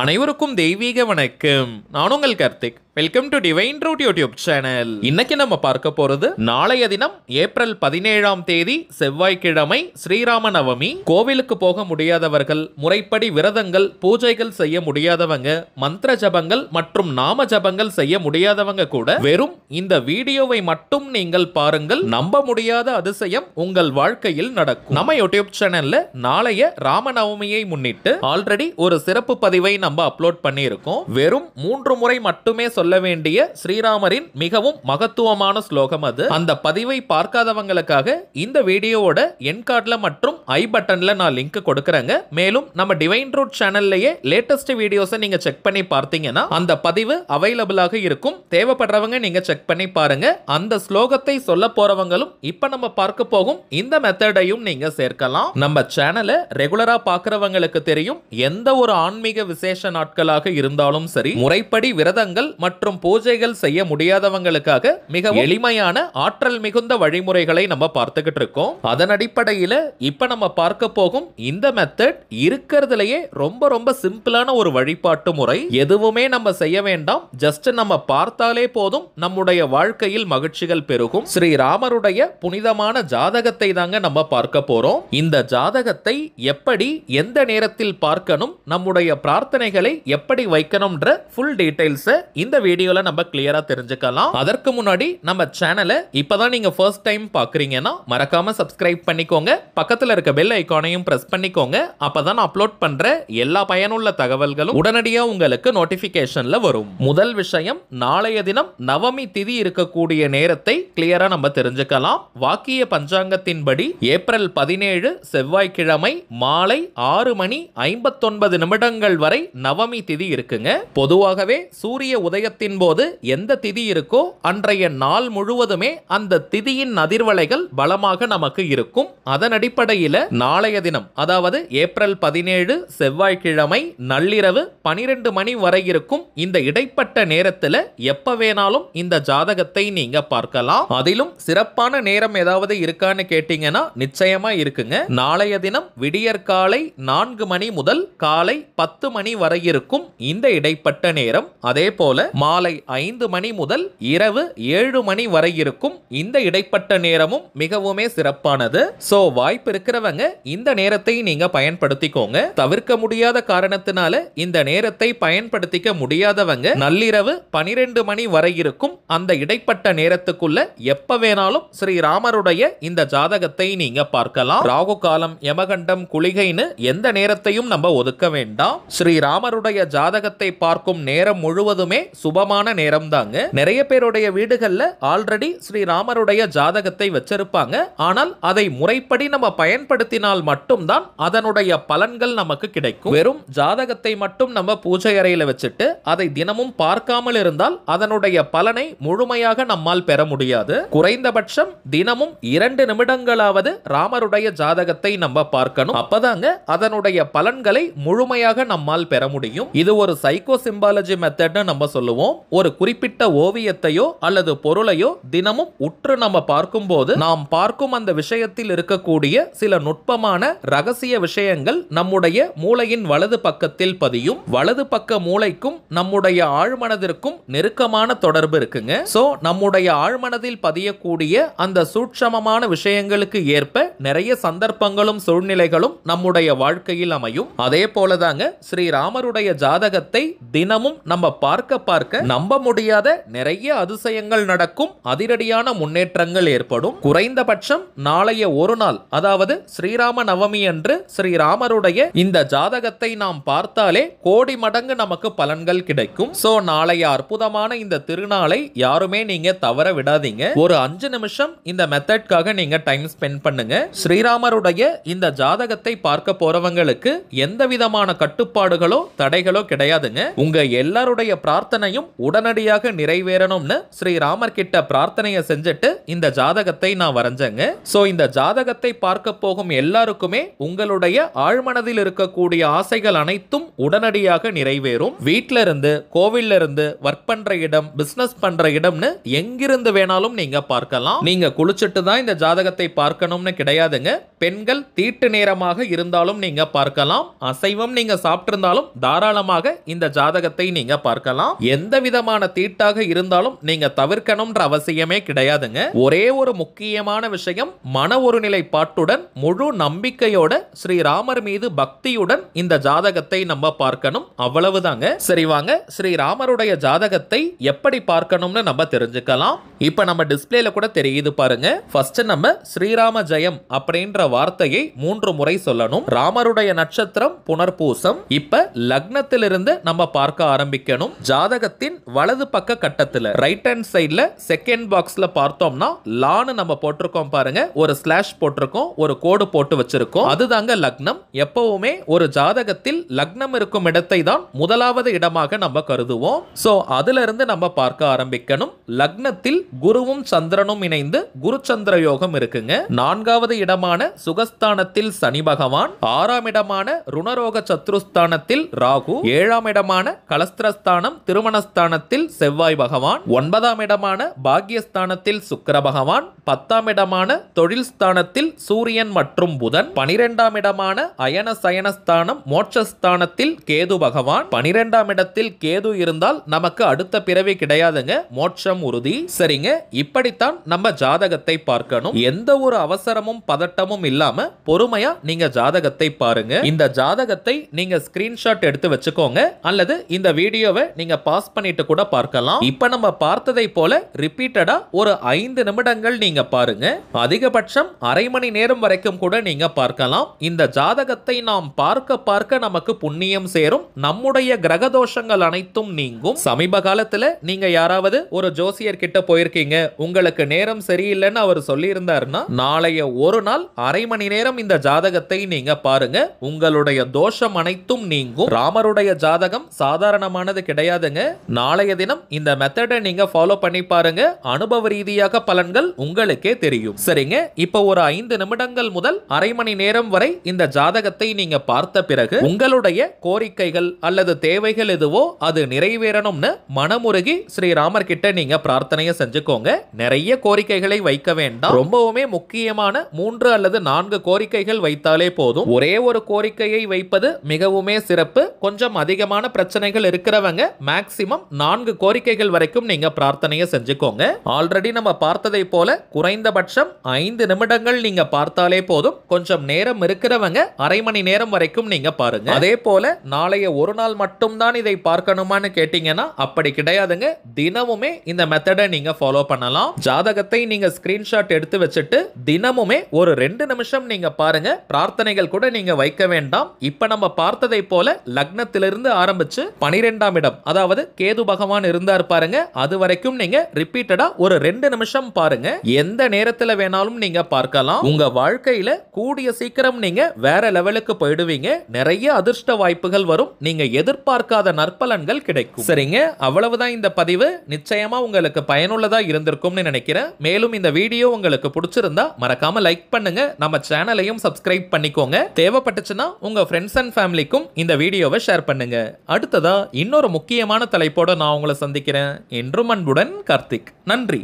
அனைவருக்கும் தெய்வீக வணக்கம் நான் உங்கள் Karthik welcome to Divine Root YouTube channel இன்னைக்கு நம்ம பார்க்க போறது நாளைய தினம் ஏப்ரல் பதினேழாம் தேதி செவ்வாய்க்கிழமை ஸ்ரீராம நவமி கோவிலுக்கு போக முடியாதவர்கள் முறைப்படி விரதங்கள் பூஜைகள் செய்ய முடியாதவங்க மந்திர ஜபங்கள் மற்றும் நாம ஜபங்கள் செய்ய முடியாதவங்க கூட வெறும் இந்த வீடியோவை மட்டும் நீங்கள் பாருங்கள் நம்ப முடியாத அதிசயம் உங்கள் வாழ்க்கையில் நடக்கும் நம்ம யூடியூப் சேனல்ல நாளைய ராமநவமியை முன்னிட்டு ஆல்ரெடி ஒரு சிறப்பு பதிவை நம்ம அப்லோட் பண்ணியிருக்கோம் வெறும் மூன்று முறை மட்டுமே சொல்ல சொல்ல வேண்டிய ஸ்ரீராமரின் மிகவும் மகத்துவமான ஸ்லோகம் அது அந்த பதிவை பார்க்காதவங்களுக்காக இந்த வீடியோவோட என் கார்டில் மற்றும் ஐ பட்டனில் நான் லிங்க் கொடுக்குறேங்க மேலும் நம்ம டிவைன் ரூட் சேனல்லையே லேட்டஸ்ட் வீடியோஸை நீங்கள் செக் பண்ணி பார்த்தீங்கன்னா அந்த பதிவு அவைலபிளாக இருக்கும் தேவைப்படுறவங்க நீங்கள் செக் பண்ணி பாருங்க அந்த ஸ்லோகத்தை சொல்ல போறவங்களும் இப்போ நம்ம பார்க்க போகும் இந்த மெத்தடையும் நீங்கள் சேர்க்கலாம் நம்ம சேனலை ரெகுலராக பார்க்குறவங்களுக்கு தெரியும் எந்த ஒரு ஆன்மீக விசேஷ நாட்களாக இருந்தாலும் சரி முறைப்படி விரதங்கள் மற்றும் பூஜைகள் செய்ய முடியாதவங்களுக்காக மிக எளிமையான ஆற்றல் மிகுந்த வழிமுறைகளை நம்ம பார்த்துக்கிட்டு இருக்கோம் அதன் அடிப்படையில் இப்ப நம்ம பார்க்க போகும் இந்த மெத்தட் இருக்கிறதுலயே ரொம்ப ரொம்ப சிம்பிளான ஒரு வழிபாட்டு முறை எதுவுமே நம்ம செய்ய வேண்டாம் ஜஸ்ட் நம்ம பார்த்தாலே போதும் நம்முடைய வாழ்க்கையில் மகிழ்ச்சிகள் பெருகும் ஸ்ரீ ராமருடைய புனிதமான ஜாதகத்தை தாங்க நம்ம பார்க்க போறோம் இந்த ஜாதகத்தை எப்படி எந்த நேரத்தில் பார்க்கணும் நம்முடைய பிரார்த்தனைகளை எப்படி வைக்கணும்ன்ற ஃபுல் டீடைல்ஸை இந்த வீடியோவில் நம்ம கிளியராக தெரிஞ்சுக்கலாம் அதற்கு முன்னாடி நம்ம சேனலை இப்பதான் நீங்கள் ஃபர்ஸ்ட் டைம் பார்க்குறீங்கன்னா மறக்காமல் சப்ஸ்கிரைப் பண்ணிக்கோங்க பக்கத்தில் இருக்க பெல் ஐக்கானையும் ப்ரெஸ் பண்ணிக்கோங்க அப்போ தான் அப்லோட் பண்ணுற எல்லா பயனுள்ள தகவல்களும் உடனடியாக உங்களுக்கு நோட்டிஃபிகேஷனில் வரும் முதல் விஷயம் நாளைய தினம் நவமி திதி இருக்கக்கூடிய நேரத்தை கிளியராக நம்ம தெரிஞ்சுக்கலாம் வாக்கிய பஞ்சாங்கத்தின்படி ஏப்ரல் பதினேழு செவ்வாய்க்கிழமை மாலை ஆறு மணி ஐம்பத்தொன்பது நிமிடங்கள் வரை நவமி திதி இருக்குங்க பொதுவாகவே சூரிய உதய யோகத்தின் போது எந்த திதி இருக்கோ அன்றைய நாள் முழுவதுமே அந்த திதியின் அதிர்வலைகள் பலமாக நமக்கு இருக்கும் அதன் அடிப்படையில் நாளைய தினம் அதாவது ஏப்ரல் பதினேழு செவ்வாய்க்கிழமை நள்ளிரவு பனிரெண்டு மணி வரை இருக்கும் இந்த இடைப்பட்ட நேரத்தில் எப்ப வேணாலும் இந்த ஜாதகத்தை நீங்க பார்க்கலாம் அதிலும் சிறப்பான நேரம் ஏதாவது இருக்கான்னு கேட்டீங்கன்னா நிச்சயமா இருக்குங்க நாளைய தினம் விடியற் காலை நான்கு மணி முதல் காலை பத்து மணி வரை இருக்கும் இந்த இடைப்பட்ட நேரம் அதே போல மாலை ஐந்து மணி முதல் இரவு ஏழு மணி வரை இருக்கும் இந்த இடைப்பட்ட நேரமும் மிகவுமே சிறப்பானது சோ வாய்ப்பு இருக்கிறவங்க இந்த நேரத்தை நீங்க பயன்படுத்திக்கோங்க தவிர்க்க முடியாத காரணத்தினால இந்த நேரத்தை பயன்படுத்திக்க முடியாதவங்க நள்ளிரவு பனிரெண்டு மணி வரை இருக்கும் அந்த இடைப்பட்ட நேரத்துக்குள்ள எப்ப வேணாலும் ஸ்ரீராமருடைய இந்த ஜாதகத்தை நீங்க பார்க்கலாம் ராகு காலம் யமகண்டம் குளிகைன்னு எந்த நேரத்தையும் நம்ம ஒதுக்க வேண்டாம் ஸ்ரீராமருடைய ஜாதகத்தை பார்க்கும் நேரம் முழுவதுமே சு சுபமான நேரம் தாங்க நிறைய பேருடைய வீடுகளில் ஆல்ரெடி ஸ்ரீராமருடைய ஜாதகத்தை வச்சிருப்பாங்க ஆனால் அதை முறைப்படி நம்ம பயன்படுத்தினால் மட்டும்தான் அதனுடைய பலன்கள் நமக்கு கிடைக்கும் வெறும் ஜாதகத்தை மட்டும் நம்ம பூஜை அறையில் வச்சுட்டு அதை தினமும் பார்க்காமல் இருந்தால் அதனுடைய பலனை முழுமையாக நம்மால் பெற முடியாது குறைந்தபட்சம் தினமும் இரண்டு நிமிடங்களாவது ராமருடைய ஜாதகத்தை நம்ம பார்க்கணும் அப்பதாங்க அதனுடைய பலன்களை முழுமையாக நம்மால் பெற முடியும் இது ஒரு சைக்கோ சிம்பாலஜி மெத்தட்னு நம்ம சொல்லுவோம் தினமும் ஒரு குறிப்பிட்ட ஓவியத்தையோ அல்லது பொருளையோ தினமும் உற்று நம்ம பார்க்கும்போது நாம் பார்க்கும் அந்த விஷயத்தில் இருக்கக்கூடிய சில நுட்பமான ரகசிய விஷயங்கள் நம்முடைய மூளையின் வலது பக்கத்தில் பதியும் வலது பக்க மூளைக்கும் நம்முடைய ஆழ்மனதிற்கும் நெருக்கமான தொடர்பு இருக்குங்க சோ நம்முடைய ஆழ்மனதில் பதியக்கூடிய அந்த சூட்சமமான விஷயங்களுக்கு ஏற்ப நிறைய சந்தர்ப்பங்களும் சூழ்நிலைகளும் நம்முடைய வாழ்க்கையில் அமையும் அதே போலதாங்க ஸ்ரீராமருடைய ஜாதகத்தை தினமும் நம்ம பார்க்க பார்க்க பார்க்க நம்ப முடியாத நிறைய அதிசயங்கள் நடக்கும் அதிரடியான முன்னேற்றங்கள் ஏற்படும் குறைந்தபட்சம் நாளைய ஒரு நாள் அதாவது ஸ்ரீராம நவமி அன்று ஸ்ரீராமருடைய இந்த ஜாதகத்தை நாம் பார்த்தாலே கோடி மடங்கு நமக்கு பலன்கள் கிடைக்கும் சோ நாளைய அற்புதமான இந்த திருநாளை யாருமே நீங்க தவற விடாதீங்க ஒரு அஞ்சு நிமிஷம் இந்த மெத்தட்காக நீங்க டைம் ஸ்பெண்ட் பண்ணுங்க ஸ்ரீராமருடைய இந்த ஜாதகத்தை பார்க்க போறவங்களுக்கு எந்த விதமான கட்டுப்பாடுகளோ தடைகளோ கிடையாதுங்க உங்க எல்லாருடைய பிரார்த்தனையும் தேவையும் உடனடியாக நிறைவேறணும்னு ஸ்ரீராமர் கிட்ட பிரார்த்தனையை செஞ்சுட்டு இந்த ஜாதகத்தை நான் வரைஞ்சேங்க ஸோ இந்த ஜாதகத்தை பார்க்க போகும் எல்லாருக்குமே உங்களுடைய ஆழ்மனதில் இருக்கக்கூடிய ஆசைகள் அனைத்தும் உடனடியாக நிறைவேறும் வீட்டில இருந்து கோவில்ல இருந்து ஒர்க் பண்ற இடம் பிசினஸ் பண்ற இடம்னு எங்கிருந்து வேணாலும் நீங்க பார்க்கலாம் நீங்க குளிச்சுட்டு தான் இந்த ஜாதகத்தை பார்க்கணும்னு கிடையாதுங்க பெண்கள் தீட்டு நேரமாக இருந்தாலும் நீங்க பார்க்கலாம் அசைவம் நீங்க சாப்பிட்டிருந்தாலும் தாராளமாக இந்த ஜாதகத்தை நீங்க பார்க்கலாம் எந்த எந்த விதமான தீட்டாக இருந்தாலும் நீங்க தவிர்க்கணும்ன்ற அவசியமே கிடையாதுங்க ஒரே ஒரு முக்கியமான விஷயம் மன ஒருநிலை பாட்டுடன் முழு நம்பிக்கையோட ஸ்ரீராமர் மீது பக்தியுடன் இந்த ஜாதகத்தை நம்ம பார்க்கணும் அவ்வளவுதாங்க சரி வாங்க ஸ்ரீராமருடைய ஜாதகத்தை எப்படி பார்க்கணும்னு நம்ம தெரிஞ்சுக்கலாம் இப்ப நம்ம டிஸ்பிளேல கூட தெரியுது பாருங்க ஃபர்ஸ்ட் நம்ம ஸ்ரீராம ஜெயம் அப்படின்ற வார்த்தையை மூன்று முறை சொல்லணும் ராமருடைய நட்சத்திரம் புனர்பூசம் இப்ப லக்னத்திலிருந்து நம்ம பார்க்க ஆரம்பிக்கணும் ஜாதக பக்கத்தின் வலது பக்க கட்டத்தில் ரைட் ஹேண்ட் சைடில் செகண்ட் பாக்ஸில் பார்த்தோம்னா லானு நம்ம போட்டிருக்கோம் பாருங்க ஒரு ஸ்லாஷ் போட்டிருக்கோம் ஒரு கோடு போட்டு வச்சிருக்கோம் அதுதாங்க லக்னம் எப்பவுமே ஒரு ஜாதகத்தில் லக்னம் இருக்கும் இடத்தை தான் முதலாவது இடமாக நம்ம கருதுவோம் ஸோ அதுல இருந்து நம்ம பார்க்க ஆரம்பிக்கணும் லக்னத்தில் குருவும் சந்திரனும் இணைந்து குரு சந்திர யோகம் இருக்குங்க நான்காவது இடமான சுகஸ்தானத்தில் சனி பகவான் ஆறாம் இடமான ருணரோக சத்ருஸ்தானத்தில் ராகு ஏழாம் இடமான கலஸ்திரஸ்தானம் திருமண ஸ்தானத்தில் செவ்வாய் பகவான் ஒன்பதாம் இடமான பாக்யஸ்தானத்தில் சுக்கர பகவான் பத்தாம் இடமான தொழில் ஸ்தானத்தில் சூரியன் மற்றும் புதன் பனிரெண்டாம் இடமான அயன சயனஸ்தானம் மோட்சஸ்தானத்தில் கேது பகவான் பனிரெண்டாம் இடத்தில் கேது இருந்தால் நமக்கு அடுத்த பிறவி கிடையாதுங்க மோட்சம் உறுதி சரிங்க இப்படித்தான் நம்ம ஜாதகத்தை பார்க்கணும் எந்த ஒரு அவசரமும் பதட்டமும் இல்லாம பொறுமையா நீங்க ஜாதகத்தை பாருங்க இந்த ஜாதகத்தை நீங்க ஸ்கிரீன்ஷாட் எடுத்து வச்சுக்கோங்க அல்லது இந்த வீடியோவை நீங்க பாஸ் பண்ணிட்டு கூட பார்க்கலாம் இப்போ நம்ம பார்த்ததை போல ரிப்பீட்டடா ஒரு ஐந்து நிமிடங்கள் நீங்க பாருங்க அதிகபட்சம் அரை மணி நேரம் வரைக்கும் கூட நீங்க பார்க்கலாம் இந்த ஜாதகத்தை நாம் பார்க்க பார்க்க நமக்கு புண்ணியம் சேரும் நம்முடைய கிரக தோஷங்கள் அனைத்தும் நீங்கும் சமீப காலத்துல நீங்க யாராவது ஒரு ஜோசியர் கிட்ட போயிருக்கீங்க உங்களுக்கு நேரம் சரியில்லைன்னு அவர் சொல்லியிருந்தாருன்னா நாளைய ஒரு நாள் அரை மணி நேரம் இந்த ஜாதகத்தை நீங்க பாருங்க உங்களுடைய தோஷம் அனைத்தும் நீங்கும் ராமருடைய ஜாதகம் சாதாரணமானது கிடையாதுங்க நாளைய தினம் இந்த மெத்தடை நீங்க ஃபாலோ பண்ணி பாருங்க அனுபவ ரீதியாக பலன்கள் உங்களுக்கே தெரியும் சரிங்க இப்போ ஒரு ஐந்து நிமிடங்கள் முதல் அரை மணி நேரம் வரை இந்த ஜாதகத்தை நீங்க பார்த்த பிறகு உங்களுடைய கோரிக்கைகள் அல்லது தேவைகள் எதுவோ அது நிறைவேறணும்னு மனமுருகி ஸ்ரீராமர் கிட்ட நீங்க பிரார்த்தனையை செஞ்சுக்கோங்க நிறைய கோரிக்கைகளை வைக்க வேண்டாம் ரொம்பவுமே முக்கியமான மூன்று அல்லது நான்கு கோரிக்கைகள் வைத்தாலே போதும் ஒரே ஒரு கோரிக்கையை வைப்பது மிகவுமே சிறப்பு கொஞ்சம் அதிகமான பிரச்சனைகள் இருக்கிறவங்க மேக்சிமம் மேக்சிமம் நான்கு கோரிக்கைகள் வரைக்கும் நீங்க பிரார்த்தனையை செஞ்சுக்கோங்க ஆல்ரெடி நம்ம பார்த்ததை போல குறைந்தபட்சம் ஐந்து நிமிடங்கள் நீங்க பார்த்தாலே போதும் கொஞ்சம் நேரம் இருக்கிறவங்க அரை மணி நேரம் வரைக்கும் நீங்க பாருங்க அதே போல நாளைய ஒரு நாள் மட்டும்தான் இதை பார்க்கணுமான்னு கேட்டீங்கன்னா அப்படி கிடையாதுங்க தினமுமே இந்த மெத்தடை நீங்க ஃபாலோ பண்ணலாம் ஜாதகத்தை நீங்க ஸ்கிரீன்ஷாட் எடுத்து வச்சுட்டு தினமுமே ஒரு ரெண்டு நிமிஷம் நீங்க பாருங்க பிரார்த்தனைகள் கூட நீங்க வைக்க வேண்டாம் இப்ப நம்ம பார்த்ததை போல லக்னத்திலிருந்து ஆரம்பிச்சு பனிரெண்டாம் இடம் அதாவது கேது பகவான் இருந்தார் பாருங்க அது வரைக்கும் நீங்க ரிப்பீட்டடா ஒரு ரெண்டு நிமிஷம் பாருங்க எந்த நேரத்துல வேணாலும் நீங்க பார்க்கலாம் உங்க வாழ்க்கையில கூடிய சீக்கிரம் நீங்க வேற லெவலுக்கு போயிடுவீங்க நிறைய அதிர்ஷ்ட வாய்ப்புகள் வரும் நீங்க எதிர்பார்க்காத நற்பலன்கள் கிடைக்கும் சரிங்க அவ்வளவுதான் இந்த பதிவு நிச்சயமா உங்களுக்கு பயனுள்ளதா இருந்திருக்கும்னு நினைக்கிறேன் மேலும் இந்த வீடியோ உங்களுக்கு பிடிச்சிருந்தா மறக்காம லைக் பண்ணுங்க நம்ம சேனலையும் சப்ஸ்கிரைப் பண்ணிக்கோங்க தேவைப்பட்டுச்சுன்னா உங்க ஃப்ரெண்ட்ஸ் அண்ட் ஃபேமிலிக்கும் இந்த வீடியோவை ஷேர் பண்ணுங்க அடுத்ததா இன்னொரு முக்கியமான தலைப்பு தலைப்போடு நான் உங்களை சந்திக்கிறேன் என்றும் அன்புடன் கார்த்திக் நன்றி